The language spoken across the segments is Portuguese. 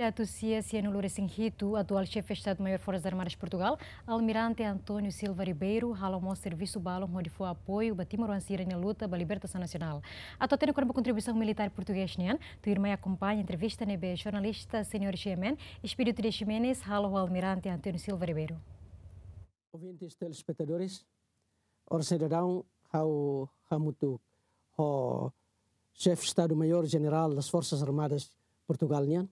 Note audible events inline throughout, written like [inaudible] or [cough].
Beato Ciência loura Sinhito, atual chefe de Estado-Maior Forças Armadas de Portugal, Almirante Antônio Silva Ribeiro, ralou serviço balão onde foi apoio Timor Leste na luta pela libertação nacional. A totena contribuição militar português nian, né? tu irmã acompanha entrevista nebe jornalista senhor Xemen, espírito de Ximenes, ralou Almirante Antônio Silva Ribeiro. Ouvintes telespectadores, or cidadão, ao Ramutu, o chefe de Estado-Maior General das Forças Armadas Portugal nian, né?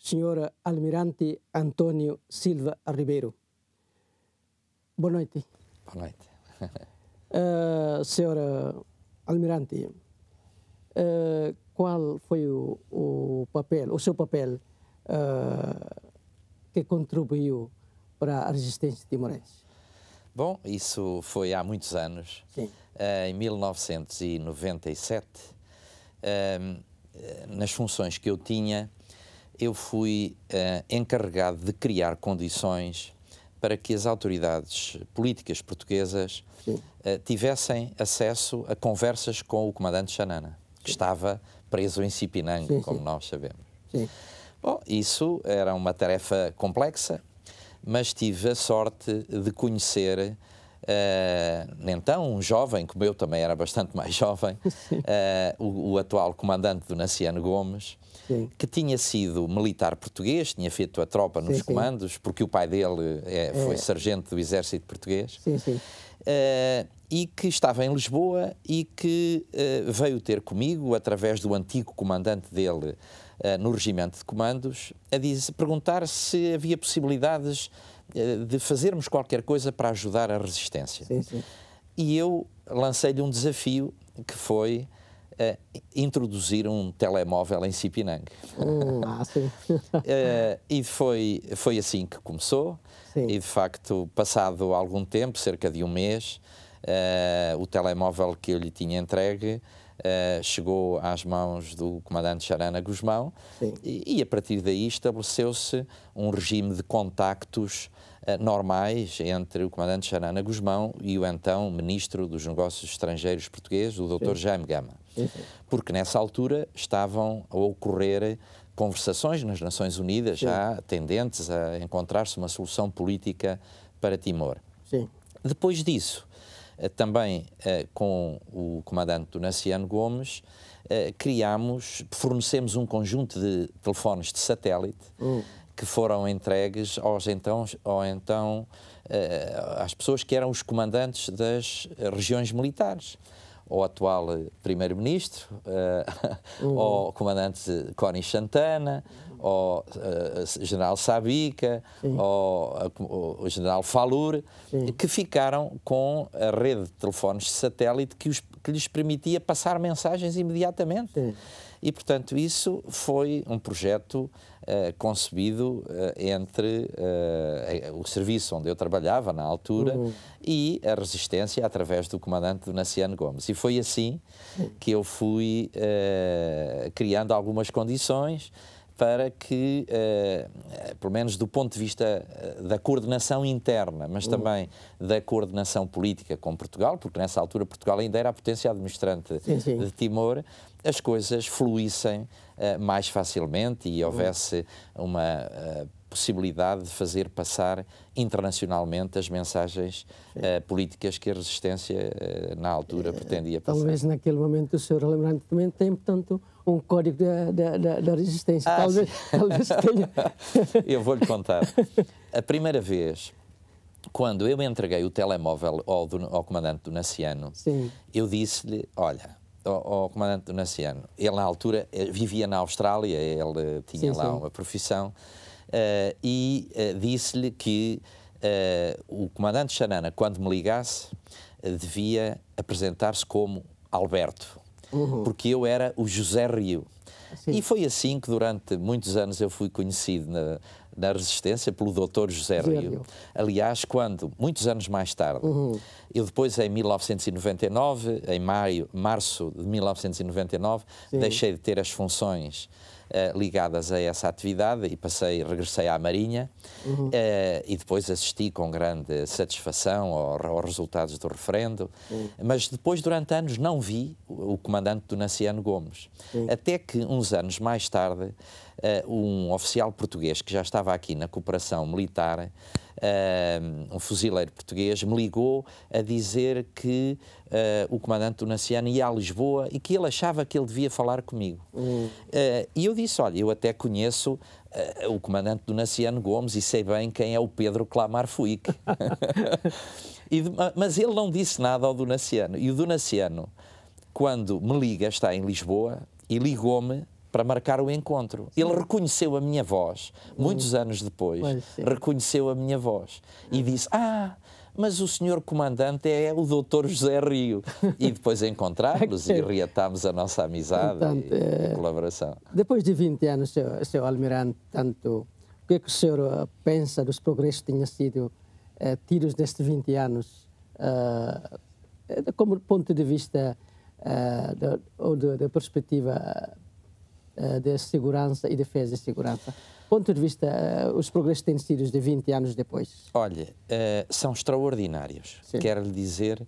Senhora Almirante Antônio Silva Ribeiro. Boa noite. Boa noite. uh, [laughs] Almirante, uh, qual foi o, o, papel, o seu papel uh, que contribuiu para a resistência timorense? Bom, isso foi há muitos anos. Sim. em 1997, nas funções que eu tinha, eu fui uh, encarregado de criar condições para que as autoridades políticas portuguesas uh, tivessem acesso a conversas com o comandante Xanana, que estava preso em Sipinanga, sim, como sim. nós sabemos. Sim. Bom, isso era uma tarefa complexa, mas tive a sorte de conhecer Uh, então, um jovem, como eu também era bastante mais [laughs] jovem, uh, o, o, atual comandante do Naciano Gomes, que tinha sido militar português, tinha feito a tropa nos sim, comandos, sim. porque o pai dele é, é. foi é. sargento do exército português. Sim, sim. Uh, e que estava em Lisboa e que uh, veio ter comigo, através do antigo comandante dele uh, no regimento de comandos, a diz, perguntar se havia possibilidades de fazermos qualquer coisa para ajudar a resistência. Sim, sim. E eu lancei-lhe um desafio que foi a introduzir um telemóvel em Sipinang. Hum, ah, sim. uh, [laughs] e foi, foi assim que começou. Sim. E de facto, passado algum tempo, cerca de um mês, uh, o telemóvel que eu lhe tinha entregue Uh, chegou às mãos do comandante Charana Guzmão e, e, a partir daí estabeleceu-se um regime de contactos normais entre o comandante Charana Guzmão e o então ministro dos Negócios Estrangeiros português, o Dr. Sim. Jaime Gama. Porque nessa altura estavam a ocorrer conversações nas Nações Unidas, Sim. já tendentes a encontrar-se uma solução política para Timor. Sim. Depois disso, eh, também eh, com o comandante Donaciano Naciano Gomes, eh, criámos, fornecemos um conjunto de telefones de satélite hum. que foram entregues aos então, ou então às pessoas que eram os comandantes das regiões militares ao atual eh, Primeiro-Ministro, uh, [laughs] uhum. ao Comandante Connie Santana, ao uh, General Sabica, Sim. ao, General Falur, Sim. que ficaram com a rede de telefones de satélite que, os, que lhes permitia passar mensagens imediatamente. Sim. E, portanto, isso foi um projeto eh, concebido uh, entre uh, o serviço onde eu trabalhava na altura uhum. e a resistência através do comandante do Naciano Gomes. E foi assim que eu fui criando algumas condições para que, pelo menos do ponto de vista da coordenação interna, mas uhum. também da coordenação política com Portugal, porque nessa altura Portugal ainda era a potência administrante sim, sim. de Timor, as coisas fluíssem eh, mais facilmente e houvesse uma eh, possibilidade de fazer passar internacionalmente as mensagens uh, políticas que a resistência uh, na altura pretendia passar. Talvez naquele momento o senhor lembrando também tem, portanto, um código da, da, da resistência. Ah, talvez, [laughs] talvez tenha. [laughs] eu vou-lhe contar. A primeira vez, quando eu entreguei o telemóvel ao, ao comandante do Naciano, sim. eu disse-lhe, olha, ao, ao comandante do Naciano. Ele, na altura, eh, vivia na Austrália, ele eh, tinha sim, lá sim. uma profissão, uh, e uh, disse-lhe que uh, o comandante Xanana, quando me ligasse, devia apresentar-se como Alberto, uhum. porque eu era o José Rio. Sim. E foi assim que durante muitos anos eu fui conhecido na, na Resistência pelo Dr. José Rio. Rio. Aliás, quando, muitos anos mais tarde, uhum. eu depois em 1999, em maio, março de 1999, Sim. deixei de ter as funções eh, ligadas a essa atividade e passei, regressei à Marinha uhum. uh, e depois assisti com grande satisfação aos, aos resultados do referendo, uhum. mas depois durante anos não vi o, o comandante do Naciano Gomes, uhum. até que uns anos mais tarde uh, um oficial português que já estava aqui na cooperação militar, uh, um fuzileiro português, me ligou a dizer que uh, o comandante do ia a Lisboa e que ele achava que ele devia falar comigo. Uhum. e eu disse: Olha, eu até conheço o comandante do Naciano Gomes e sei bem quem é o Pedro Clamar Fuic. [laughs] mas ele não disse nada ao Donaciano. E o Donaciano, quando me liga, está em Lisboa e ligou-me para marcar o encontro. Sim. Ele reconheceu a minha voz, muitos hum. anos depois, reconheceu a minha voz e hum. disse: Ah, mas o senhor comandante é o doutor José Rio. [laughs] E depois encontramos e reatámos a nossa amizade Portanto, e, e, é colaboração. Depois de 20 anos, seu, seu almirante, tanto, o que, é que o senhor eh, pensa dos progressos que tinham sido eh, tidos nestes 20 anos, uh, como ponto de vista uh, da, ou da perspectiva eh, de segurança e defesa e segurança. Ponto de vista, eh, os progressos têm sido de 20 anos depois. Olha, eh, são extraordinários. Sim. Quero lhe dizer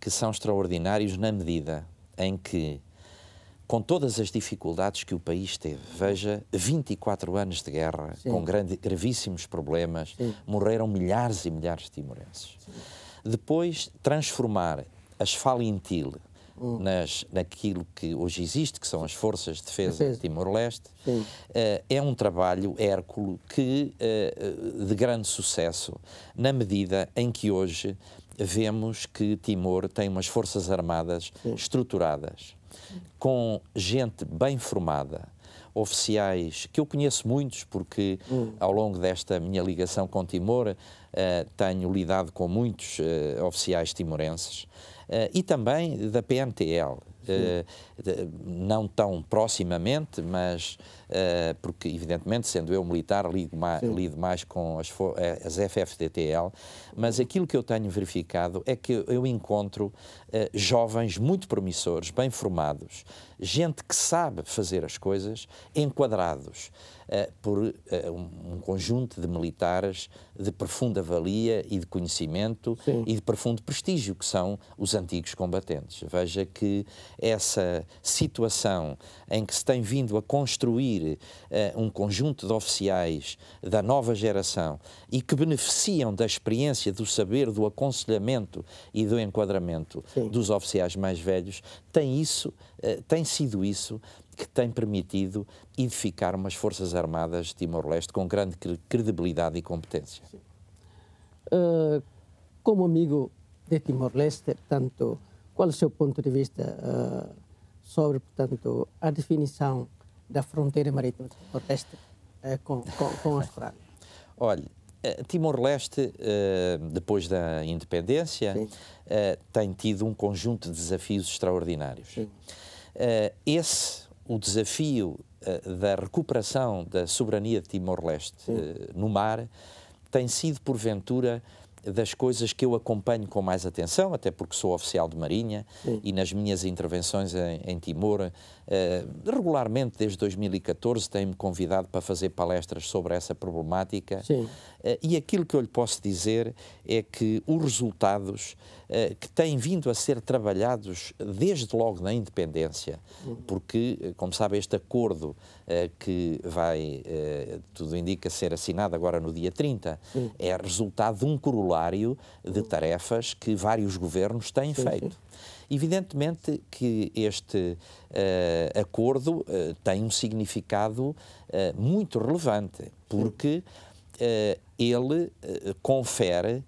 que são extraordinários na medida em que, com todas as dificuldades que o país teve, veja, 24 anos de guerra, Sim. com grande, gravíssimos problemas, Sim. morreram milhares e milhares de timorenses. Depois, transformar as Falintil, hum. nas, naquilo que hoje existe, que são as Forças de Defesa, de Timor-Leste. Uh, é um trabalho hérculo que, uh, de grande sucesso, na medida em que hoje vemos que Timor tem umas forças armadas Sim. estruturadas, com gente bem formada, oficiais que eu conheço muitos, porque hum. ao longo desta minha ligação com Timor uh, tenho lidado com muitos uh, oficiais timorenses. Eh, e também da PMTL, eh, não tão proximamente, mas eh, porque, evidentemente, sendo eu militar, lido mais, lido mais com as, eh, as FFDTL, mas aquilo que eu tenho verificado é que eu encontro jovens muito promissores, bem formados, gente que sabe fazer as coisas, enquadrados por um conjunto de militares de profunda valia e de conhecimento Sim. e de profundo prestígio, que são os antigos combatentes. Veja que essa situação em que se tem vindo a construir uh, um conjunto de oficiais da nova geração e que beneficiam da experiência, do saber, do aconselhamento e do enquadramento Sim. dos oficiais mais velhos, tem isso, uh, tem sido isso que tem permitido edificar umas Forças Armadas de Timor-Leste com grande credibilidade e competência. Uh, como amigo de Timor-Leste, tanto qual o seu ponto de vista uh, sobre, portanto, a definição da fronteira marítima do Nordeste uh, com, com, com, a Austrália? Olha, eh, Timor-Leste, eh, depois da independência, eh, tem tido um conjunto de desafios extraordinários. Esse, o desafio da recuperação da soberania de Timor-Leste no mar, tem sido, porventura, uh, das coisas que eu acompanho com mais atenção, até porque sou oficial de Marinha Sim. e nas minhas intervenções em, em Timor eh, regularmente, desde 2014, tem-me convidado para fazer palestras sobre essa problemática. Sim. Eh, e aquilo que eu lhe posso dizer é que os resultados eh, que têm vindo a ser trabalhados desde logo na independência, uhum. porque, como sabe, este acordo que vai, tudo indica, ser assinado agora no dia 30, Sim. é resultado de um corolário de uhum. tarefas que vários governos têm Sim. feito. Evidentemente que este uh, acordo uh, tem um significado uh, muito relevante, porque ele confere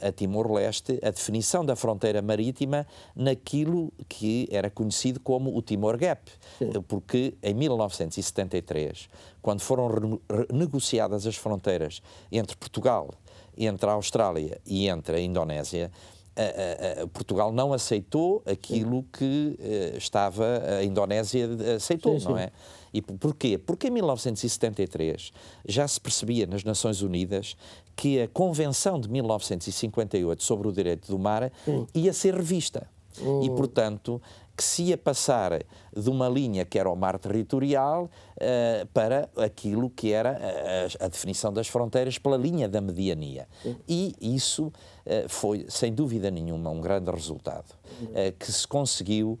a Timor-Leste a definição da fronteira marítima naquilo que era conhecido como o Timor Gap, Sim. porque em 1973, quando foram negociadas as fronteiras entre Portugal, entre a Austrália e entre a Indonésia, Portugal não aceitou aquilo que eh, estava a Indonésia aceitou, sim, não é? E porquê? Porque em 1973 já se percebia nas Nações Unidas que a Convenção de 1958 sobre o Direito do Mar ia ser revista. Oh. E, portanto, que se ia passar de uma linha que era o mar territorial uh, para aquilo que era eh, a, a, definição das fronteiras pela linha da mediania. E isso uh, foi, sem dúvida nenhuma, um grande resultado uh, que se conseguiu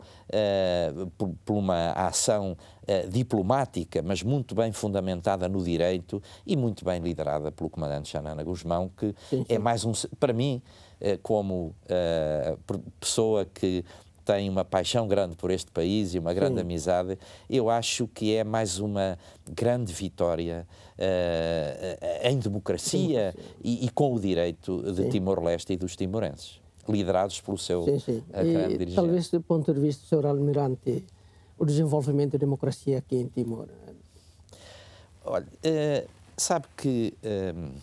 por, por, uma ação diplomática, mas muito bem fundamentada no direito e muito bem liderada pelo comandante Xanana Guzmão, que sim, é sim. é mais um, para mim, como pessoa que tem uma paixão grande por este país e uma grande Sim. amizade, eu acho que é mais uma grande vitória uh, em democracia e, e, com o direito de Timor-Leste e dos timorenses, liderados pelo seu sim, sim. Eh, grande dirigente. Talvez do ponto de vista, do Sr. Almirante, o desenvolvimento da democracia aqui em Timor. Olha, uh, sabe que uh,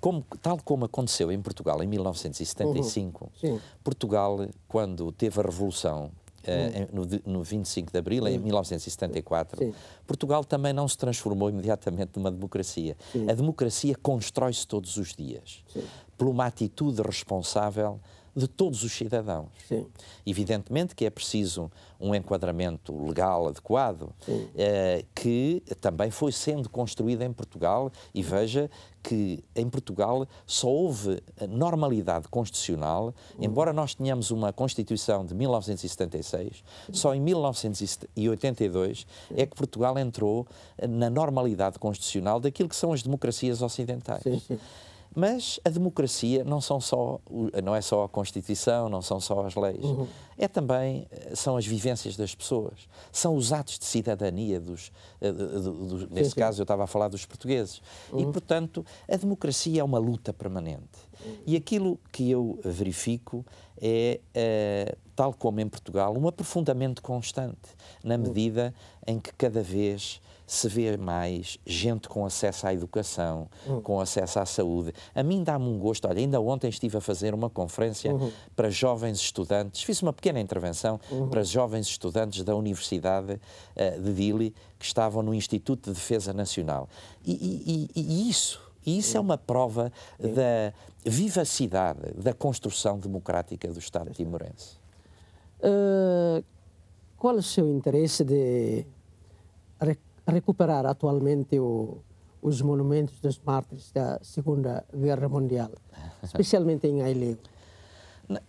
como, tal como aconteceu em Portugal em 1975, uhum. Portugal, quando teve a Revolução eh, Uhum. no, 25 de Abril, uhum. em 1974, Portugal também não se transformou imediatamente numa democracia. A democracia constrói-se todos os dias Sim. por uma atitude responsável de todos os cidadãos. Sim. Evidentemente que é preciso um enquadramento legal adequado, eh, que também foi sendo construído em Portugal, e veja que em Portugal só houve normalidade constitucional, uhum. embora nós tenhamos uma Constituição de 1976, só em 1982 é que Portugal entrou na normalidade constitucional daquilo que são as democracias ocidentais. Sim, sim. Mas a democracia não, são só, não é só a Constituição, não são só as leis. Uhum. É também, eh, são as vivências das pessoas, são os atos de cidadania dos, eh, do, do, nesse sim, sim. caso eu estava a falar dos portugueses. Uhum. E, portanto, a democracia é uma luta permanente. Uhum. E aquilo que eu verifico é, é tal como em Portugal, um aprofundamento constante, na uhum. medida em que cada vez se vê mais gente com acesso à educação, uhum. com acesso à saúde. A mim dá-me um gosto. Olha, ainda ontem estive a fazer uma conferência uhum. para jovens estudantes, fiz uma pequena intervenção uhum. para jovens estudantes da Universidade uh, de Dili que estavam no Instituto de Defesa Nacional. e, e, e isso isso é uma prova da vivacidade da construção democrática do Estado é. timorense. Uh, qual é o seu interesse de recuperar atualmente o, os monumentos dos mártires da Segunda Guerra Mundial, especialmente em Aileu.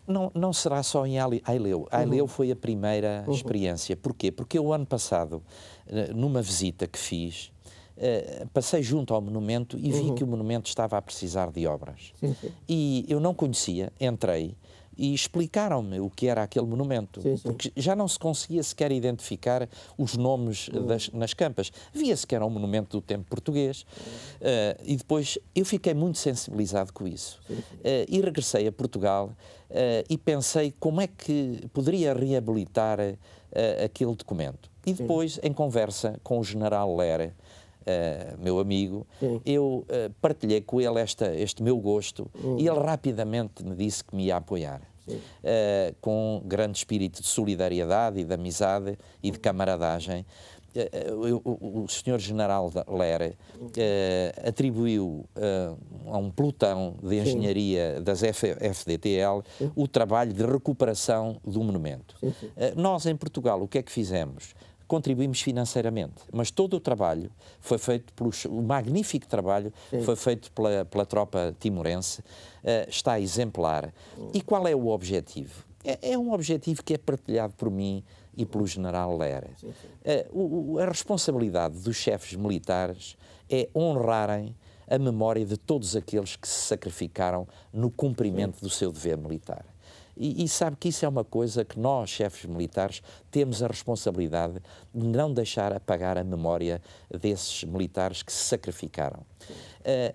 Não, não será só em Aileu. Aileu uhum. foi a primeira uhum. experiência. Porquê? Porque o ano passado, eh, numa visita que fiz, eh, passei junto ao monumento e vi uhum. que o monumento estava a precisar de obras. Sim, sim. E eu não conhecia, entrei, e explicaram-me o que era aquele monumento, sim, sim. porque já não se conseguia sequer identificar os nomes hum. das, nas campas. Via-se que era um monumento do tempo português uh, e depois eu fiquei muito sensibilizado com isso uh, e regressei a Portugal uh, e pensei como é que poderia reabilitar aquele documento. E depois, em conversa com o general Lera, Uh, meu amigo, Sim. eu uh, partilhei com ele esta, este meu gosto hum. e ele rapidamente me disse que me ia apoiar uh, com grande espírito de solidariedade e de amizade e de camaradagem. Uh, o, o, senhor general Lera uh, atribuiu a um pelotão de engenharia sim. das F, FDTL sim. o trabalho de recuperação do monumento. Sim, nós, em Portugal, o que é que fizemos? contribuímos financeiramente. Mas todo o trabalho foi feito, pelo o magnífico trabalho Sim. foi feito pela, pela tropa timorense, uh, está exemplar. E qual é o objetivo? É, é, um objetivo que é partilhado por mim e pelo general Lera. Uh, a responsabilidade dos chefes militares é honrarem a memória de todos aqueles que se sacrificaram no cumprimento sim. do seu dever militar. E, e, sabe que isso é uma coisa que nós, chefes militares, temos a responsabilidade de não deixar apagar a memória desses militares que se sacrificaram.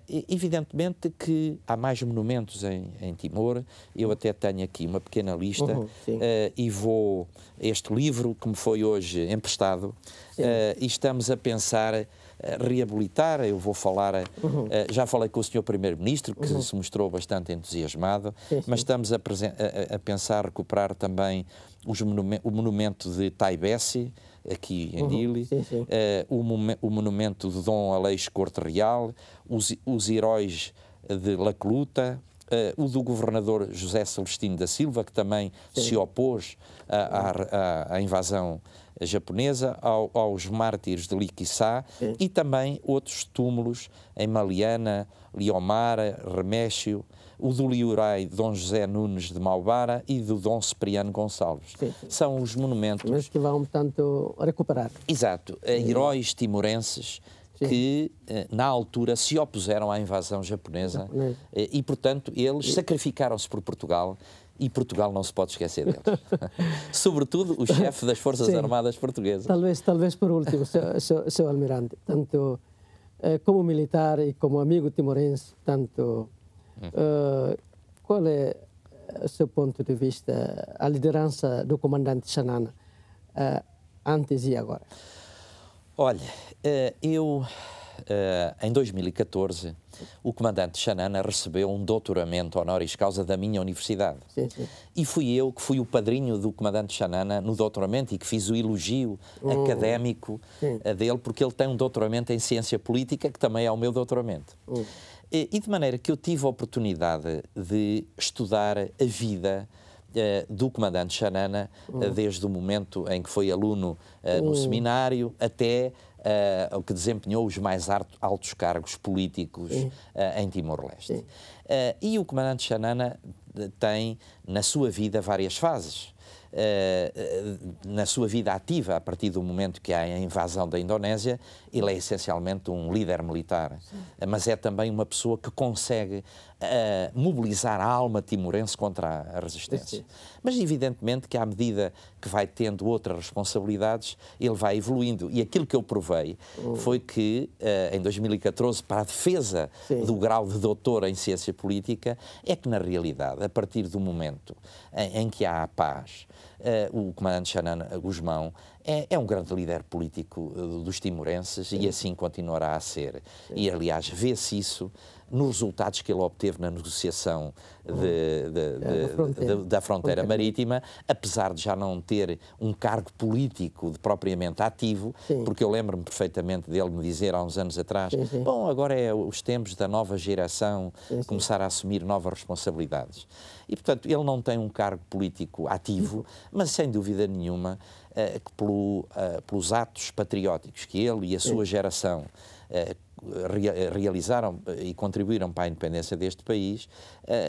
Uh, evidentemente que há mais monumentos em, em, Timor, eu até tenho aqui uma pequena lista uhum, uh, e vou. Este livro que me foi hoje emprestado, uh, e estamos a pensar reabilitar. Eu vou falar, uhum. já falei com o senhor Primeiro-Ministro, que uhum. se mostrou bastante entusiasmado, sim, sim. mas estamos a, a, a, pensar recuperar também monumento o monumento de Taibessi, aqui em uhum. Dili, eh, o, o, monumento de Dom Aleixo Corte Real, os, os heróis de Lacluta, Uh, o do governador José Celestino da Silva, que também Sim. se opôs à, invasão japonesa, ao, aos mártires de Liquiçá e também outros túmulos em Maliana, Liomara, Remécio, o do Liurai Dom José Nunes de Maubara e do Dom Cipriano Gonçalves. Sim, sim. São os monumentos... Mas que vão, portanto, recuperar. Exato. Eh, heróis timorenses Sim. que eh, na altura se opuseram à invasão japonesa eh, e, portanto, eles sacrificaram-se por Portugal e Portugal não se pode esquecer deles. [laughs] Sobretudo o chefe das Forças Sim. Armadas Portuguesas. Talvez, talvez por último, seu, seu, seu almirante, tanto eh, como militar e como amigo timorense, tanto hum. eh, qual é o seu ponto de vista a liderança do comandante Shanana eh, antes e agora? Olha, eh, eu eh, em 2014 o comandante Xanana recebeu um doutoramento honoris causa da minha universidade. Sim, sim. E fui eu que fui o padrinho do comandante Xanana no doutoramento e que fiz o elogio oh, académico sim. Eh, dele, porque ele tem um doutoramento em ciência política, que também é o meu doutoramento. Oh. E, e de maneira que eu tive a oportunidade de estudar a vida eh, do comandante Xanana, uhum. desde o momento em que foi aluno eh, no uhum. seminário até uh, que desempenhou os mais altos cargos políticos uhum. em Timor-Leste. e o comandante Xanana tem na sua vida várias fases. Eh, eh, na sua vida ativa, a partir do momento que há a invasão da Indonésia, ele é essencialmente um líder militar, Sim. mas é também uma pessoa que consegue uh, mobilizar a alma timorense contra a resistência. Sim. Mas, evidentemente, que à medida que vai tendo outras responsabilidades, ele vai evoluindo. E aquilo que eu provei oh. foi que, uh, em 2014, para a defesa Sim. do grau de doutor em ciência política, é que, na realidade, a partir do momento em, em que há a paz, eh, o comandante Shannon Guzmão é, é um grande líder político eh, dos timorenses Sim. e assim continuará a ser. Sim. E, aliás, vê-se isso nos resultados que ele obteve na negociação hum. de, de, é, de, fronteira. da fronteira marítima, apesar de já não ter um cargo político propriamente ativo, sim. porque eu lembro-me perfeitamente dele me dizer há uns anos atrás: sim, sim. bom, agora é os tempos da nova geração começar a assumir novas responsabilidades. E, portanto, ele não tem um cargo político ativo, uhum. mas sem dúvida nenhuma eh, que pelo, eh, pelos atos patrióticos que ele e a sua geração eh, realizaram e contribuíram para a independência deste país,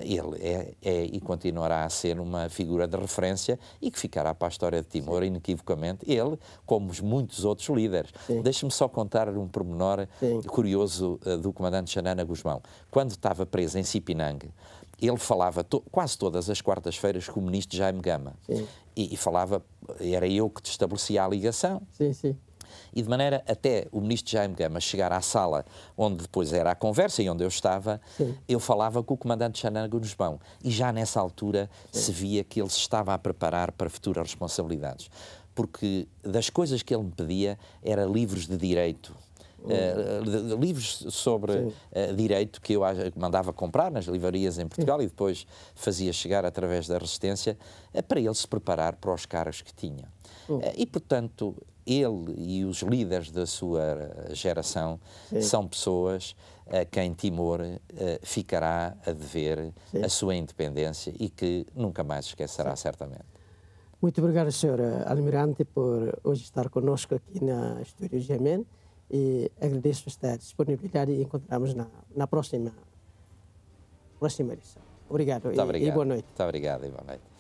ele é, é, e continuará a ser uma figura de referência e que ficará para a história de Timor, Sim. inequivocamente, ele, como muitos outros líderes. Deixe-me só contar um pormenor Sim. curioso do comandante Xanana Guzmão. Quando estava preso em Sipinang, ele falava to, quase todas as quartas-feiras com o ministro Jaime Gama. E, e, falava, era eu que estabelecia a ligação. Sim, sim. E de maneira até o ministro Jaime Gama chegar à sala onde depois era a conversa e onde eu estava, sim. eu falava com o comandante Xanana Guzmão. E já nessa altura sim. se via que ele se estava a preparar para futuras responsabilidades. Porque das coisas que ele me pedia era livros de direito eh, eh, livros sobre uh, direito que eu mandava comprar nas livrarias em Portugal e depois fazia chegar através da Resistência para ele se preparar para os cargos que tinha. Hum. E, portanto, ele e os líderes da sua geração Sim. são pessoas a quem Timor ficará a dever Sim. a sua independência e que nunca mais esquecerá, Sim. certamente. Muito obrigado, Sr. Almirante, por hoje estar conosco aqui na Estúdio Gemen e agradeço esta disponibilidade e encontramos na, na próxima, próxima edição. Obrigado, e, obrigado, e boa noite. Muito obrigado e boa noite.